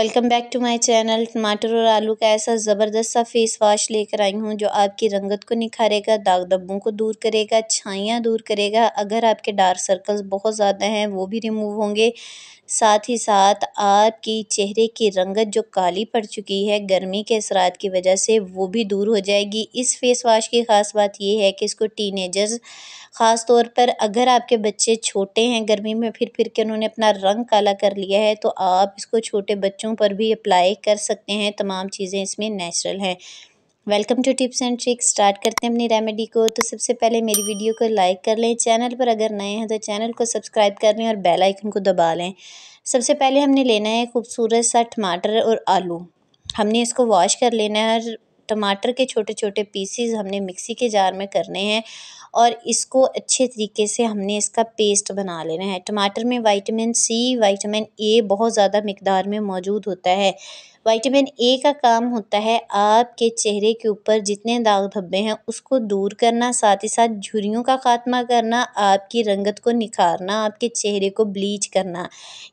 welcome back to my channel टमाटर और आलू का ऐसा ज़बरदस्त सा फेस वॉश लेकर आई हूँ जो आपकी रंगत को निखारेगा दाग धब्बों को दूर करेगा छाइयाँ दूर करेगा अगर आपके डार्क सर्कल्स बहुत ज़्यादा हैं वो भी रिमूव होंगे साथ ही साथ आपकी चेहरे की रंगत जो काली पड़ चुकी है गर्मी के असरात की वजह से वो भी दूर हो जाएगी इस फेस वॉश की ख़ास बात यह है कि इसको टीनेजर्स ख़ास तौर पर अगर आपके बच्चे छोटे हैं गर्मी में फिर फिर के उन्होंने अपना रंग काला कर लिया है तो आप इसको छोटे बच्चों चीज़ों पर भी अप्लाई कर सकते हैं तमाम चीज़ें इसमें नेचुरल हैं welcome to tips and tricks start करते हैं अपनी रेमेडी को तो सबसे पहले मेरी वीडियो को लाइक कर लें चैनल पर अगर नए हैं तो चैनल को सब्सक्राइब कर लें और बेल आइकन को दबा लें सबसे पहले हमने लेना है खूबसूरत सा टमाटर और आलू हमने इसको वॉश कर लेना है और टमाटर के छोटे छोटे पीसीज हमने मिक्सी के जार में करने हैं और इसको अच्छे तरीके से हमने इसका पेस्ट बना लेना है टमाटर में विटामिन सी वाइटामिन ए बहुत ज़्यादा मकदार में मौजूद होता है वाइटामिन ए का काम होता है आपके चेहरे के ऊपर जितने दाग धब्बे हैं उसको दूर करना साथ ही साथ झुरियों का खात्मा करना आपकी रंगत को निखारना आपके चेहरे को ब्लीच करना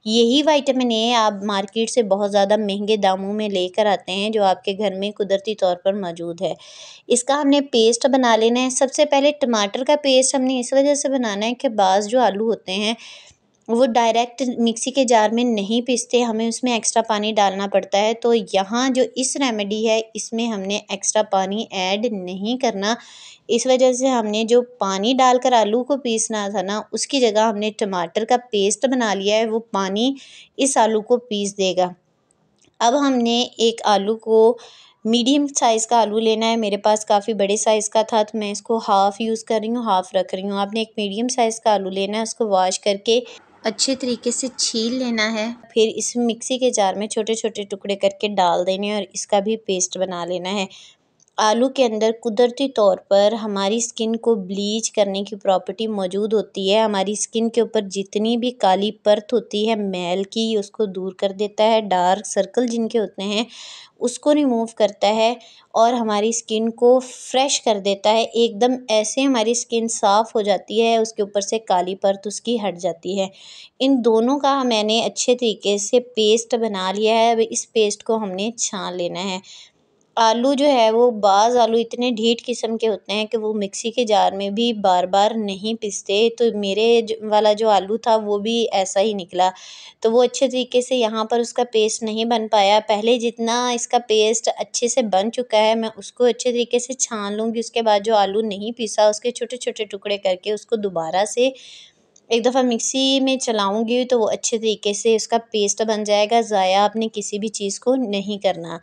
यही वाइटामिन ए आप मार्केट से बहुत ज़्यादा महंगे दामों में लेकर आते हैं जो आपके घर में कुदरती तौर पर मौजूद है इसका हमने पेस्ट बना लेना है सबसे पहले टमाटर का पेस्ट हमने इस वजह से बनाना है कि बाज़ जो आलू होते हैं वो डायरेक्ट मिक्सी के जार में नहीं पीसते हमें उसमें एक्स्ट्रा पानी डालना पड़ता है तो यहाँ जो इस रेमेडी है इसमें हमने एक्स्ट्रा पानी ऐड नहीं करना इस वजह से हमने जो पानी डालकर आलू को पीसना था ना उसकी जगह हमने टमाटर का पेस्ट बना लिया है वो पानी इस आलू को पीस देगा अब हमने एक आलू को मीडियम साइज़ का आलू लेना है मेरे पास काफ़ी बड़े साइज़ का था तो मैं इसको हाफ़ यूज़ कर रही हूँ हाफ़ रख रही हूँ आपने एक मीडियम साइज़ का आलू लेना है उसको वॉश करके अच्छे तरीके से छील लेना है फिर इस मिक्सी के जार में छोटे छोटे टुकड़े करके डाल देने और इसका भी पेस्ट बना लेना है आलू के अंदर कुदरती तौर पर हमारी स्किन को ब्लीच करने की प्रॉपर्टी मौजूद होती है हमारी स्किन के ऊपर जितनी भी काली परत होती है मैल की उसको दूर कर देता है डार्क सर्कल जिनके होते हैं उसको रिमूव करता है और हमारी स्किन को फ्रेश कर देता है एकदम ऐसे हमारी स्किन साफ़ हो जाती है उसके ऊपर से काली परत उसकी हट जाती है इन दोनों का मैंने अच्छे तरीके से पेस्ट बना लिया है अब इस पेस्ट को हमने छान लेना है आलू जो है वो बाज़ आलू इतने ढीठ किस्म के होते हैं कि वो मिक्सी के जार में भी बार बार नहीं पिसते तो मेरे वाला जो आलू था वो भी ऐसा ही निकला तो वो अच्छे तरीके से यहाँ पर उसका पेस्ट नहीं बन पाया पहले जितना इसका पेस्ट अच्छे से बन चुका है मैं उसको अच्छे तरीके से छान लूँगी उसके बाद जो आलू नहीं पिसा उसके छोटे छोटे टुकड़े करके उसको दोबारा से एक दफ़ा मिक्सी में चलाऊंगी तो वो अच्छे तरीके से उसका पेस्ट बन जाएगा ज़ाया आपने किसी भी चीज़ को नहीं करना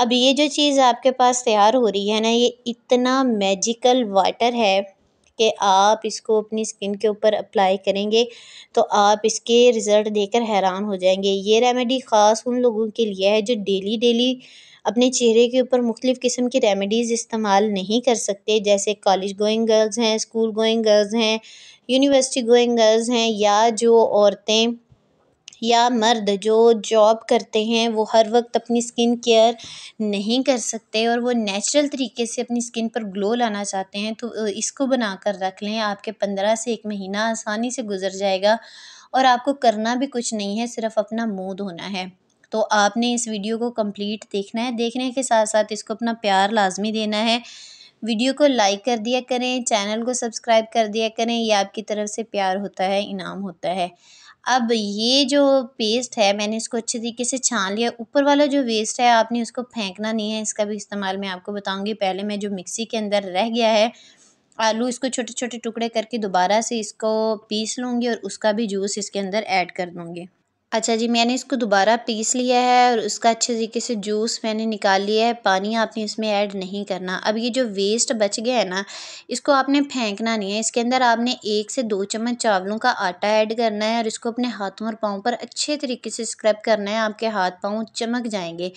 अब ये जो चीज़ आपके पास तैयार हो रही है ना ये इतना मैजिकल वाटर है कि आप इसको अपनी स्किन के ऊपर अप्लाई करेंगे तो आप इसके रिज़ल्ट देखकर हैरान हो जाएंगे ये रेमेडी ख़ास उन लोगों के लिए है जो डेली डेली अपने चेहरे के ऊपर मुख्तफ़ किस्म की रेमेडीज़ इस्तेमाल नहीं कर सकते जैसे कॉलेज गोइंग गर्ल्स हैं स्कूल गोइंग गर्ल्स हैं यूनिवर्सिटी गोइंग गर्ल्स हैं या जो औरतें या मर्द जो जॉब करते हैं वो हर वक्त अपनी स्किन केयर नहीं कर सकते और वो नेचुरल तरीके से अपनी स्किन पर ग्लो लाना चाहते हैं तो इसको बना कर रख लें आपके पंद्रह से एक महीना आसानी से गुज़र जाएगा और आपको करना भी कुछ नहीं है सिर्फ अपना मुँह धोना है तो आपने इस वीडियो को कंप्लीट देखना है देखने के साथ साथ इसको अपना प्यार लाजमी देना है वीडियो को लाइक कर दिया करें चैनल को सब्सक्राइब कर दिया करें ये आपकी तरफ से प्यार होता है इनाम होता है अब ये जो पेस्ट है मैंने इसको अच्छे तरीके से छान लिया ऊपर वाला जो वेस्ट है आपने उसको फेंकना नहीं है इसका भी इस्तेमाल मैं आपको बताऊंगी पहले मैं जो मिक्सी के अंदर रह गया है आलू इसको छोटे छोटे टुकड़े करके दोबारा से इसको पीस लूँगी और उसका भी जूस इसके अंदर ऐड कर दूँगी अच्छा जी मैंने इसको दोबारा पीस लिया है और उसका अच्छे तरीके से जूस मैंने निकाल लिया है पानी आपने इसमें ऐड नहीं करना अब ये जो वेस्ट बच गया है ना इसको आपने फेंकना नहीं है इसके अंदर आपने एक से दो चम्मच चावलों का आटा ऐड करना है और इसको अपने हाथों और पाँव पर अच्छे तरीके से स्क्रब करना है आपके हाथ पाँव चमक जाएंगे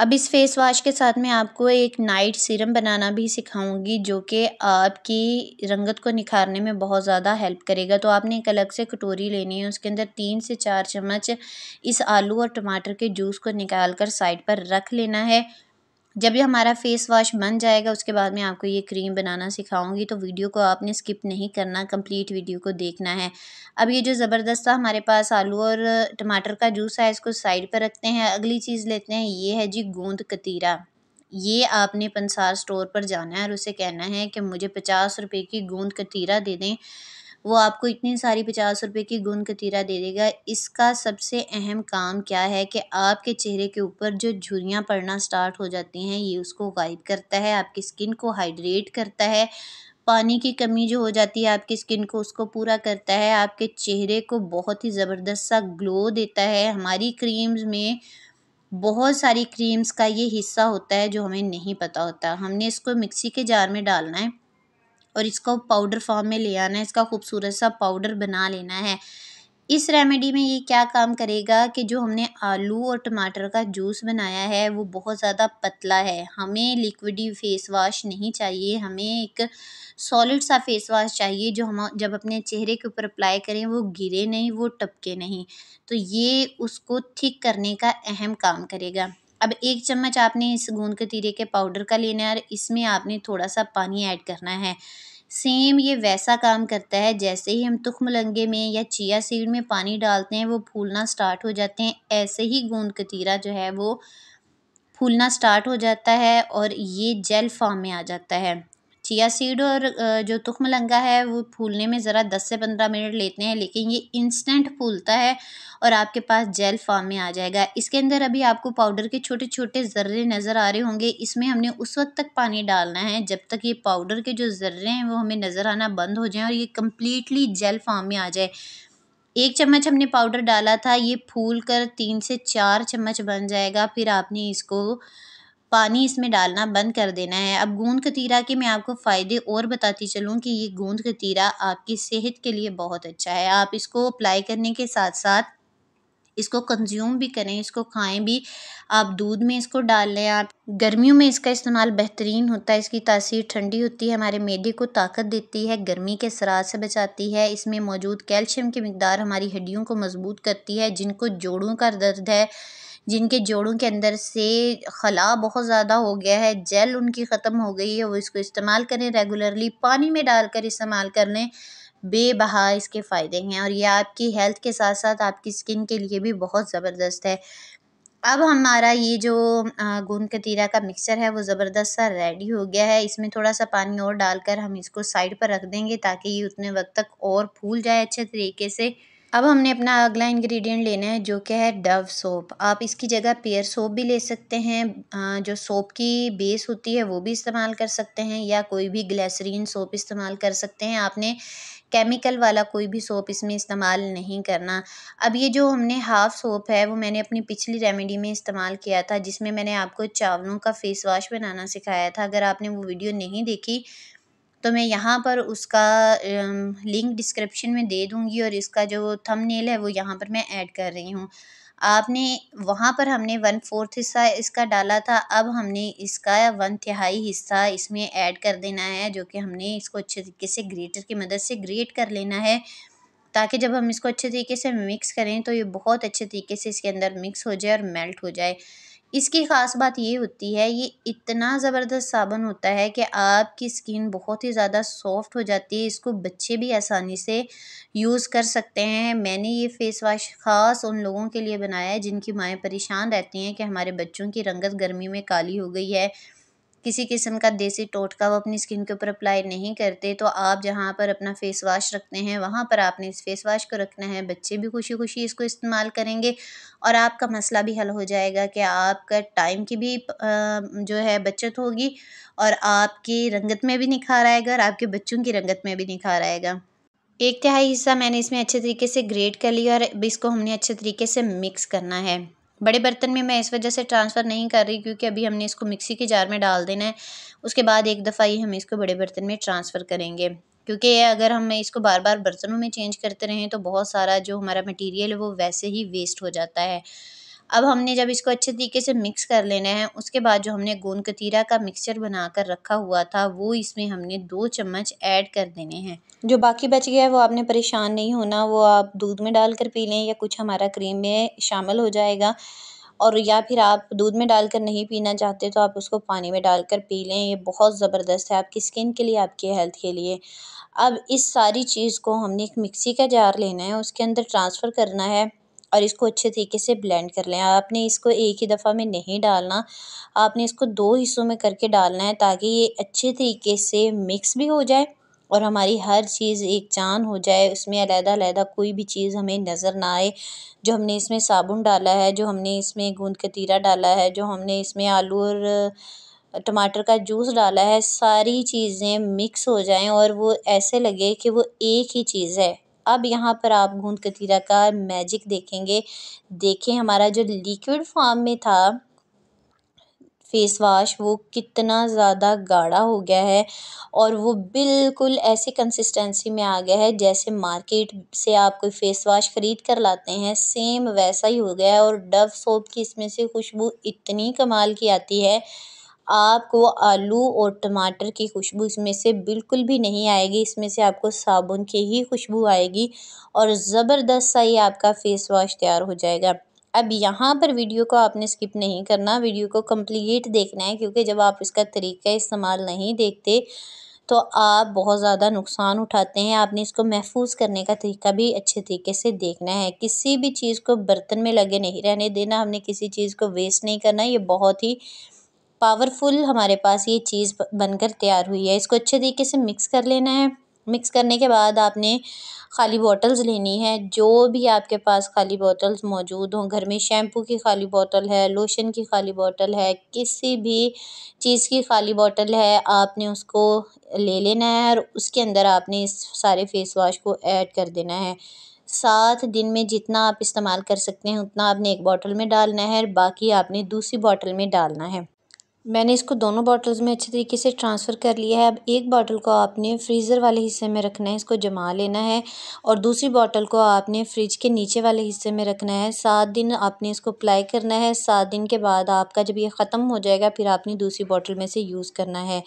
अब इस फेस वाश के साथ में आपको एक नाइट सीरम बनाना भी सिखाऊंगी जो कि आपकी रंगत को निखारने में बहुत ज़्यादा हेल्प करेगा तो आपने एक अलग से कटोरी लेनी है उसके अंदर तीन से चार चम्मच इस आलू और टमाटर के जूस को निकाल कर साइड पर रख लेना है जब ये हमारा फ़ेस वॉश बन जाएगा उसके बाद मैं आपको ये क्रीम बनाना सिखाऊंगी तो वीडियो को आपने स्किप नहीं करना कंप्लीट वीडियो को देखना है अब ये जो ज़बरदस्त हमारे पास आलू और टमाटर का जूस है इसको साइड पर रखते हैं अगली चीज़ लेते हैं ये है जी गोंद कतीरा ये आपने पंसार स्टोर पर जाना है और उसे कहना है कि मुझे पचास रुपये की गोंद कतीरा दे दें वो आपको इतनी सारी पचास रुपये की गुन कतीरा दे देगा इसका सबसे अहम काम क्या है कि आपके चेहरे के ऊपर जो झुरियाँ पड़ना स्टार्ट हो जाती हैं ये उसको गायब करता है आपकी स्किन को हाइड्रेट करता है पानी की कमी जो हो जाती है आपकी स्किन को उसको पूरा करता है आपके चेहरे को बहुत ही ज़बरदस्त सा ग्लो देता है हमारी क्रीम्स में बहुत सारी क्रीम्स का ये हिस्सा होता है जो हमें नहीं पता होता हमने इसको मिक्सी के जार में डालना है और इसको पाउडर फॉर्म में ले आना है इसका खूबसूरत सा पाउडर बना लेना है इस रेमेडी में ये क्या काम करेगा कि जो हमने आलू और टमाटर का जूस बनाया है वो बहुत ज़्यादा पतला है हमें लिक्विडी फेस वाश नहीं चाहिए हमें एक सॉलिड सा फेस वाश चाहिए जो हम जब अपने चेहरे के ऊपर अप्लाई करें वो गिरे नहीं वो टपके नहीं तो ये उसको थिक करने का अहम काम करेगा अब एक चम्मच आपने इस गूंद कतीरे के पाउडर का लेना है और इसमें आपने थोड़ा सा पानी ऐड करना है सेम ये वैसा काम करता है जैसे ही हम मलंगे में या चिया सीड में पानी डालते हैं वो फूलना स्टार्ट हो जाते हैं ऐसे ही गूंद कतीरा जो है वो फूलना स्टार्ट हो जाता है और ये जेल फॉर्म में आ जाता है चिया सीड और जो तुखम लंगा है वो फूलने में ज़रा दस से पंद्रह मिनट लेते हैं लेकिन ये इंस्टेंट फूलता है और आपके पास जेल फॉर्म में आ जाएगा इसके अंदर अभी आपको पाउडर के छोटे छोटे ज़र्रे नज़र आ रहे होंगे इसमें हमने उस वक्त तक पानी डालना है जब तक ये पाउडर के जो ज़र्रे हैं वो हमें नज़र आना बंद हो जाए और ये कम्प्लीटली जेल फॉर्म में आ जाए एक चम्मच हमने पाउडर डाला था ये फूल कर तीन से चार चम्मच बन जाएगा फिर आपने इसको पानी इसमें डालना बंद कर देना है अब गूंद कतीरा के मैं आपको फ़ायदे और बताती चलूँ कि ये गूंद कतीरा आपकी सेहत के लिए बहुत अच्छा है आप इसको अप्लाई करने के साथ साथ इसको कंज्यूम भी करें इसको खाएं भी आप दूध में इसको डाल लें आप गर्मियों में इसका इस्तेमाल बेहतरीन होता है इसकी तासीर ठंडी होती है हमारे मैदे को ताकत देती है गर्मी के सराज से बचाती है इसमें मौजूद कैल्शियम की मकदार हमारी हड्डियों को मजबूत करती है जिनको जोड़ों का दर्द है जिनके जोड़ों के अंदर से खला बहुत ज़्यादा हो गया है जेल उनकी ख़त्म हो गई है वो इसको इस्तेमाल करें रेगुलरली पानी में डाल कर इस्तेमाल कर लें बेबहा इसके फ़ायदे हैं और ये आपकी हेल्थ के साथ साथ आपकी स्किन के लिए भी बहुत ज़बरदस्त है अब हमारा ये जो गूंद कतीरा का मिक्सर है वो ज़बरदस्त सा रेडी हो गया है इसमें थोड़ा सा पानी और डालकर हम इसको साइड पर रख देंगे ताकि ये उतने वक्त तक और फूल जाए अच्छे तरीके से अब हमने अपना अगला इंग्रेडिएंट लेना है जो कि है डव सोप आप इसकी जगह पेयर सोप भी ले सकते हैं जो सोप की बेस होती है वो भी इस्तेमाल कर सकते हैं या कोई भी ग्लैसरीन सोप इस्तेमाल कर सकते हैं आपने केमिकल वाला कोई भी सोप इसमें इस्तेमाल नहीं करना अब ये जो हमने हाफ़ सोप है वो मैंने अपनी पिछली रेमेडी में इस्तेमाल किया था जिसमें मैंने आपको चावलों का फ़ेस वाश बनाना सिखाया था अगर आपने वो वीडियो नहीं देखी तो मैं यहाँ पर उसका लिंक डिस्क्रिप्शन में दे दूँगी और इसका जो थंबनेल है वो यहाँ पर मैं ऐड कर रही हूँ आपने वहाँ पर हमने वन फोर्थ हिस्सा इसका डाला था अब हमने इसका वन तिहाई हिस्सा इसमें ऐड कर देना है जो कि हमने इसको अच्छे तरीके से ग्रेटर की मदद से ग्रेट कर लेना है ताकि जब हम इसको अच्छे तरीके से मिक्स करें तो ये बहुत अच्छे तरीके से इसके अंदर मिक्स हो जाए और मेल्ट हो जाए इसकी ख़ास बात ये होती है ये इतना ज़बरदस्त साबुन होता है कि आपकी स्किन बहुत ही ज़्यादा सॉफ्ट हो जाती है इसको बच्चे भी आसानी से यूज़ कर सकते हैं मैंने ये फ़ेस वाश ख़ास उन लोगों के लिए बनाया है जिनकी माएँ परेशान रहती हैं कि हमारे बच्चों की रंगत गर्मी में काली हो गई है किसी किस्म का देसी टोटका वो अपनी स्किन के ऊपर अप्लाई नहीं करते तो आप जहाँ पर अपना फ़ेस वाश रखते हैं वहाँ पर आपने इस फ़ेस वाश को रखना है बच्चे भी खुशी खुशी इसको इस्तेमाल करेंगे और आपका मसला भी हल हो जाएगा कि आपका टाइम की भी जो है बचत होगी और आपकी रंगत में भी निखार आएगा और आपके बच्चों की रंगत में भी निखार आएगा एक तिहाई हिस्सा मैंने इसमें अच्छे तरीके से ग्रेट कर लिया और इसको हमने अच्छे तरीके से मिक्स करना है बड़े बर्तन में मैं इस वजह से ट्रांसफ़र नहीं कर रही क्योंकि अभी हमने इसको मिक्सी के जार में डाल देना है उसके बाद एक दफ़ा ही हम इसको बड़े बर्तन में ट्रांसफ़र करेंगे क्योंकि अगर हम इसको बार बार बर्तनों में चेंज करते रहें तो बहुत सारा जो हमारा मटेरियल है वो वैसे ही वेस्ट हो जाता है अब हमने जब इसको अच्छे तरीके से मिक्स कर लेना है उसके बाद जो हमने गोंद कतीरा का मिक्सचर बना कर रखा हुआ था वो इसमें हमने दो चम्मच ऐड कर देने हैं जो बाकी बच गया है वो आपने परेशान नहीं होना वो आप दूध में डाल कर पी लें या कुछ हमारा क्रीम में शामिल हो जाएगा और या फिर आप दूध में डालकर नहीं पीना चाहते तो आप उसको पानी में डालकर पी लें ये बहुत ज़बरदस्त है आपकी स्किन के लिए आपकी हेल्थ के लिए अब इस सारी चीज़ को हमने एक मिक्सी का जार लेना है उसके अंदर ट्रांसफ़र करना है और इसको अच्छे तरीके से ब्लेंड कर लें आपने इसको एक ही दफ़ा में नहीं डालना आपने इसको दो हिस्सों में करके डालना है ताकि ये अच्छे तरीके से मिक्स भी हो जाए और हमारी हर चीज़ एक जान हो जाए उसमें अलहदा अलहदा कोई भी चीज़ हमें नज़र ना आए जो हमने इसमें साबुन डाला है जो हमने इसमें गूंद कतीरा डाला है जो हमने इसमें आलू और टमाटर का जूस डाला है सारी चीज़ें मिक्स हो जाएं और वो ऐसे लगे कि वो एक ही चीज़ है अब यहाँ पर आप गूंद कतीरा का मैजिक देखेंगे देखें हमारा जो लिक्विड फॉर्म में था फेस वाश वो कितना ज़्यादा गाढ़ा हो गया है और वो बिल्कुल ऐसे कंसिस्टेंसी में आ गया है जैसे मार्केट से आप कोई फेस वाश ख़रीद कर लाते हैं सेम वैसा ही हो गया है और डव सोप की इसमें से खुशबू इतनी कमाल की आती है आपको आलू और टमाटर की खुशबू इसमें से बिल्कुल भी नहीं आएगी इसमें से आपको साबुन की ही खुशबू आएगी और ज़बरदस्त सा ये आपका फ़ेस वॉश तैयार हो जाएगा अब यहाँ पर वीडियो को आपने स्किप नहीं करना वीडियो को कंप्लीट देखना है क्योंकि जब आप इसका तरीका इस्तेमाल नहीं देखते तो आप बहुत ज़्यादा नुकसान उठाते हैं आपने इसको महफूज करने का तरीका भी अच्छे तरीके से देखना है किसी भी चीज़ को बर्तन में लगे नहीं रहने देना हमने किसी चीज़ को वेस्ट नहीं करना ये बहुत ही पावरफुल हमारे पास ये चीज़ बनकर तैयार हुई है इसको अच्छे तरीके से मिक्स कर लेना है मिक्स करने के बाद आपने खाली बॉटल्स लेनी है जो भी आपके पास खाली बॉटल्स मौजूद हों घर में शैम्पू की खाली बॉटल है लोशन की खाली बॉटल है किसी भी चीज़ की खाली बॉटल है आपने उसको ले लेना है और उसके अंदर आपने इस सारे फेस वाश को ऐड कर देना है सात दिन में जितना आप इस्तेमाल कर सकते हैं उतना आपने एक बॉटल में डालना है और बाकी आपने दूसरी बॉटल में डालना है मैंने इसको दोनों बॉटल्स में अच्छे तरीके से ट्रांसफ़र कर लिया है अब एक बॉटल को आपने फ़्रीज़र वाले हिस्से में रखना है इसको जमा लेना है और दूसरी बॉटल को आपने फ़्रिज के नीचे वाले हिस्से में रखना है सात दिन आपने इसको अप्लाई करना है सात दिन के बाद आपका जब ये ख़त्म हो जाएगा फिर आपने दूसरी बॉटल में से यूज़ करना है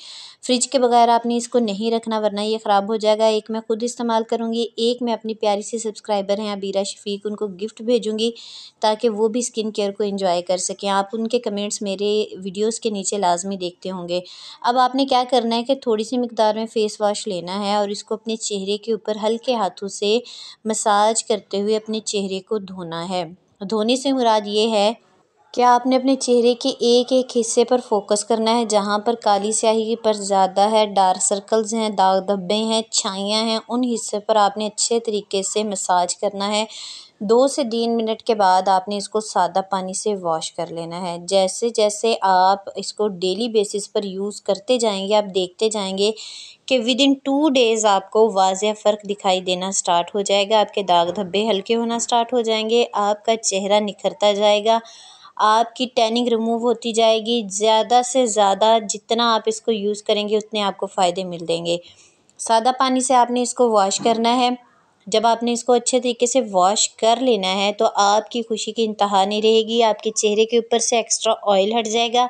फ़्रिज के बगैर आपने इसको नहीं रखना वरना ये ख़राब हो जाएगा एक मैं ख़ुद इस्तेमाल करूँगी एक मैं अपनी प्यारी सी सब्सक्राइबर हैं अबीरा शफीक उनको गिफ्ट भेजूँगी ताकि वो भी स्किन केयर को इन्जॉय कर सकें आप उनके कमेंट्स मेरे वीडियोज़ के नीचे नीचे लाजमी देखते होंगे अब आपने क्या करना है कि थोड़ी सी मकदार में फ़ेस वाश लेना है और इसको अपने चेहरे के ऊपर हल्के हाथों से मसाज करते हुए अपने चेहरे को धोना है धोने से मुराद ये है क्या आपने अपने चेहरे के एक एक हिस्से पर फोकस करना है जहाँ पर काली स्याही पर ज़्यादा है डार्क सर्कल्स हैं दाग धब्बे हैं छाइयाँ हैं उन हिस्से पर आपने अच्छे तरीके से मसाज करना है दो से तीन मिनट के बाद आपने इसको सादा पानी से वॉश कर लेना है जैसे जैसे आप इसको डेली बेसिस पर यूज़ करते जाएंगे आप देखते जाएंगे कि विद इन टू डेज़ आपको वाज़ फ़र्क दिखाई देना स्टार्ट हो जाएगा आपके दाग धब्बे हल्के होना स्टार्ट हो जाएंगे आपका चेहरा निखरता जाएगा आपकी टैनिंग रिमूव होती जाएगी ज़्यादा से ज़्यादा जितना आप इसको यूज़ करेंगे उतने आपको फ़ायदे मिल देंगे सादा पानी से आपने इसको वॉश करना है जब आपने इसको अच्छे तरीके से वॉश कर लेना है तो आपकी खुशी की इंतहा नहीं रहेगी आपके चेहरे के ऊपर से एक्स्ट्रा ऑयल हट जाएगा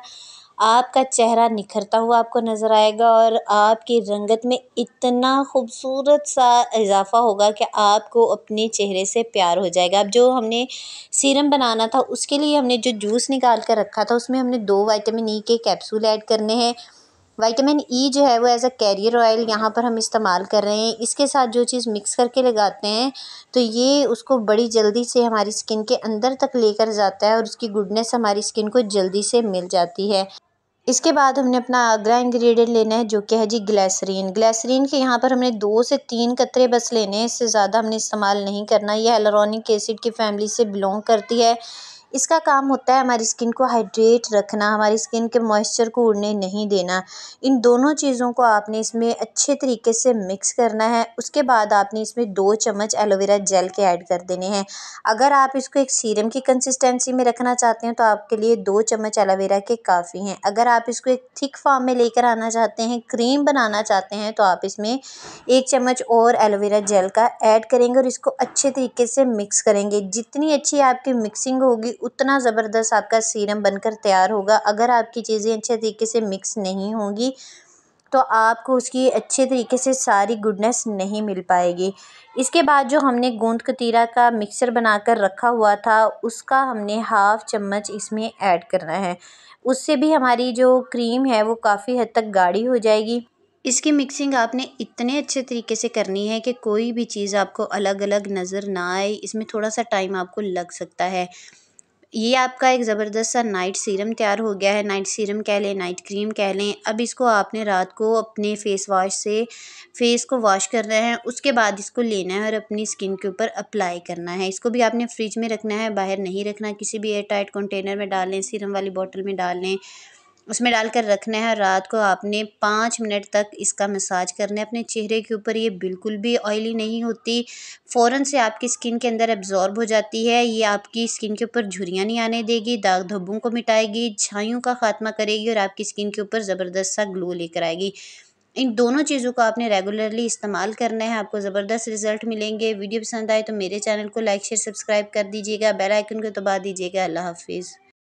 आपका चेहरा निखरता हुआ आपको नज़र आएगा और आपकी रंगत में इतना खूबसूरत सा इजाफा होगा कि आपको अपने चेहरे से प्यार हो जाएगा अब जो हमने सीरम बनाना था उसके लिए हमने जो जूस निकाल कर रखा था उसमें हमने दो वाइटामिन ई e के कैप्सूल ऐड करने हैं विटामिन ई e जो है वो एज़ अ कैरियर ऑयल यहाँ पर हम इस्तेमाल कर रहे हैं इसके साथ जो चीज़ मिक्स करके लगाते हैं तो ये उसको बड़ी जल्दी से हमारी स्किन के अंदर तक लेकर जाता है और उसकी गुडनेस हमारी स्किन को जल्दी से मिल जाती है इसके बाद हमने अपना अगला इंग्रेडिएंट लेना है जो कि है जी ग्लैसरीन ग्लैसरीन के यहाँ पर हमने दो से तीन कतरे बस लेने हैं इससे ज़्यादा हमने इस्तेमाल नहीं करना ये एलोरॉनिक एसिड की फैमिली से बिलोंग करती है इसका काम होता है हमारी स्किन को हाइड्रेट रखना हमारी स्किन के मॉइस्चर को उड़ने नहीं देना इन दोनों चीज़ों को आपने इसमें अच्छे तरीके से मिक्स करना है उसके बाद आपने इसमें दो चम्मच एलोवेरा जेल के ऐड कर देने हैं अगर आप इसको एक सीरम की कंसिस्टेंसी में रखना चाहते हैं तो आपके लिए दो चम्मच एलोवेरा के काफ़ी हैं अगर आप इसको एक थिक फॉर्म में लेकर आना चाहते हैं क्रीम बनाना चाहते हैं तो आप इसमें एक चम्मच और एलोवेरा जेल का ऐड करेंगे और इसको अच्छे तरीके से मिक्स करेंगे जितनी अच्छी आपकी मिक्सिंग होगी उतना ज़बरदस्त आपका सीरम बनकर तैयार होगा अगर आपकी चीज़ें अच्छे तरीके से मिक्स नहीं होंगी तो आपको उसकी अच्छे तरीके से सारी गुडनेस नहीं मिल पाएगी इसके बाद जो हमने गोंद कतीरा का मिक्सर बनाकर रखा हुआ था उसका हमने हाफ़ चम्मच इसमें ऐड करना है उससे भी हमारी जो क्रीम है वो काफ़ी हद तक गाढ़ी हो जाएगी इसकी मिक्सिंग आपने इतने अच्छे तरीके से करनी है कि कोई भी चीज़ आपको अलग अलग नज़र ना आए इसमें थोड़ा सा टाइम आपको लग सकता है ये आपका एक ज़बरदस्त सा नाइट सीरम तैयार हो गया है नाइट सीरम कह लें नाइट क्रीम कह लें अब इसको आपने रात को अपने फेस वॉश से फेस को वॉश करना है उसके बाद इसको लेना है और अपनी स्किन के ऊपर अप्लाई करना है इसको भी आपने फ्रिज में रखना है बाहर नहीं रखना किसी भी एयर टाइट कंटेनर में डाल लें सीरम वाली बॉटल में डाल लें उसमें डालकर रखना है रात को आपने पाँच मिनट तक इसका मसाज करना है अपने चेहरे के ऊपर ये बिल्कुल भी ऑयली नहीं होती फ़ौरन से आपकी स्किन के अंदर एब्ज़ॉर्ब हो जाती है ये आपकी स्किन के ऊपर झुरियाँ नहीं आने देगी दाग धब्बों को मिटाएगी छाइयों का ख़ात्मा करेगी और आपकी स्किन के ऊपर ज़बरदस्त सा ग्लो लेकर आएगी इन दोनों चीज़ों को आपने रेगुलरली इस्तेमाल करना है आपको ज़बरदस्त रिजल्ट मिलेंगे वीडियो पसंद आए तो मेरे चैनल को लाइक शेयर सब्सक्राइब कर दीजिएगा बेल आइकन को दबा दीजिएगा अल्लाह हाफिज़